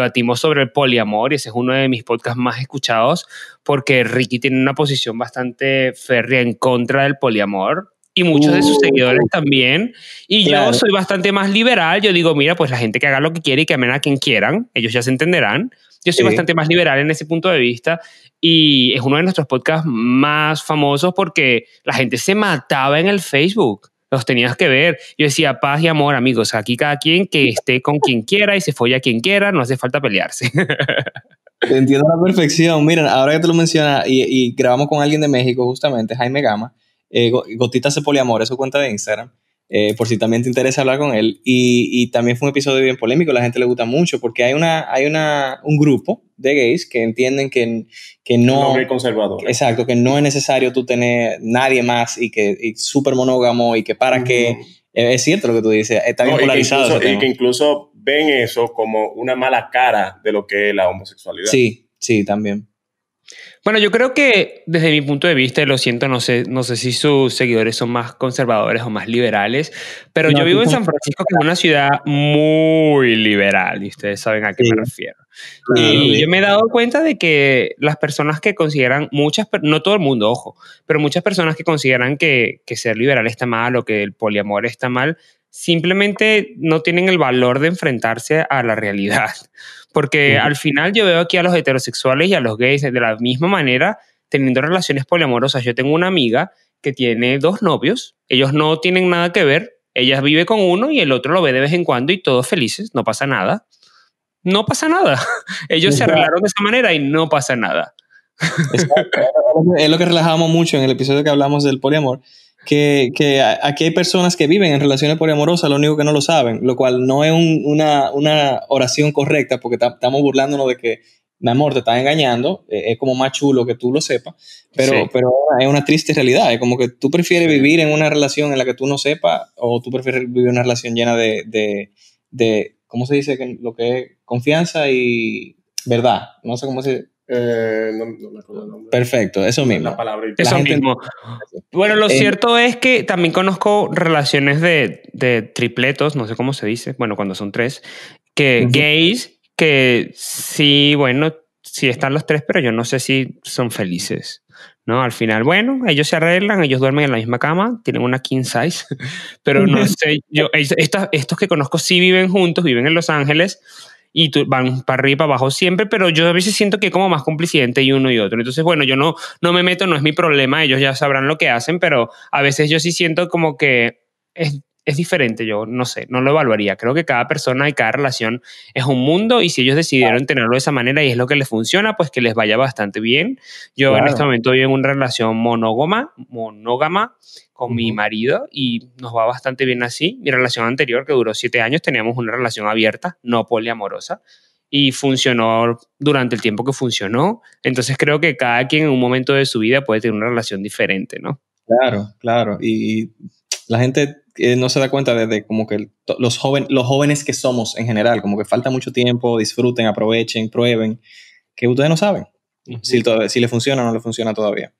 debatimos sobre el poliamor y ese es uno de mis podcasts más escuchados porque Ricky tiene una posición bastante férrea en contra del poliamor y muchos de sus uh. seguidores también. Y yo soy bastante más liberal. Yo digo, mira, pues la gente que haga lo que quiere y que amen a quien quieran, ellos ya se entenderán. Yo soy bastante más liberal en ese punto de vista y es uno de nuestros podcasts más famosos porque la gente se mataba en el Facebook los tenías que ver. Yo decía, paz y amor, amigos, aquí cada quien que esté con quien quiera y se folla quien quiera, no hace falta pelearse. entiendo a la perfección. Miren, ahora que te lo mencionas, y, grabamos con alguien de México, justamente, Jaime Gama, eh, Gotita se poliamor, eso cuenta de Instagram. Eh, por si también te interesa hablar con él. Y, también fue un episodio bien polémico, la gente le gusta mucho, porque hay, una, hay una, un grupo de gays que entienden que, que no... exacto, que no es necesario tú tener nadie más y que es súper monógamo y que para que... Eh, es cierto lo que tú dices, está bien polarizado. y que incluso ven eso como una mala cara de lo que es la homosexualidad. Sí, sí, también. Bueno, yo creo que desde mi punto de vista, lo siento, no sé, no sé si sus seguidores son más conservadores o más liberales, pero yo vivo en San Francisco, que es una ciudad muy liberal, y ustedes saben a qué me refiero. y yo me he dado cuenta de que las personas que consideran, muchas, no todo el mundo, ojo, pero muchas personas que consideran que, que ser liberal está mal o que el poliamor está mal, simplemente no tienen el valor de enfrentarse a la realidad. Porque al final yo veo aquí a los heterosexuales y a los gays de la misma manera teniendo relaciones poliamorosas. Yo tengo una amiga que tiene dos novios, ellos no tienen nada que ver, ella vive con uno y el otro lo ve de vez en cuando y todos felices, no pasa nada. No pasa nada. Ellos se arreglaron de esa manera y no pasa nada. es lo que relajamos mucho en el episodio que hablamos del poliamor, que, aquí hay personas que viven en relaciones poliamorosas, lo único que no lo saben, lo cual no es una, oración correcta porque estamos burlándonos de que, mi amor, te está engañando, eh, es como más chulo que tú lo sepas, pero, pero es una triste realidad, es como que tú prefieres vivir en una relación en la que tú no sepas o tú prefieres vivir en una relación llena de, de, de ¿cómo se dice? Lo que es confianza y verdad, no sé cómo se eh, Perfecto, eso mismo. eso mismo. Bueno, lo cierto es que también conozco relaciones de, de, tripletos, no sé cómo se dice, bueno, cuando son tres, que gays, que sí, bueno, sí están los tres, pero yo no sé si son felices. ¿no? Al final, bueno, ellos se arreglan, ellos duermen en la misma cama, tienen una king size, pero no sé, yo, estos que conozco sí viven juntos, viven en Los Ángeles, y van para arriba y para abajo siempre, pero yo a veces siento que como más complicidad y uno y otro. Entonces, bueno, yo no, no me meto, no es mi problema, ellos ya sabrán lo que hacen, pero a veces yo sí siento como que es, es diferente, yo no sé, no lo evaluaría. Creo que cada persona y cada relación es un mundo y si ellos decidieron tenerlo de esa manera y es lo que les funciona, pues que les vaya bastante bien. Yo en este momento vivo en una relación monógama, monógama con mi marido y nos va bastante bien así. Mi relación anterior, que duró siete años, teníamos una relación abierta, no poliamorosa y funcionó durante el tiempo que funcionó. Entonces creo que cada quien en un momento de su vida puede tener una relación diferente, ¿no? Claro, claro. Y la gente eh, no se da cuenta de, como que los, los jóvenes que somos en general, como que falta mucho tiempo, disfruten, aprovechen, prueben, que ustedes no saben si, si le funciona o no le funciona todavía.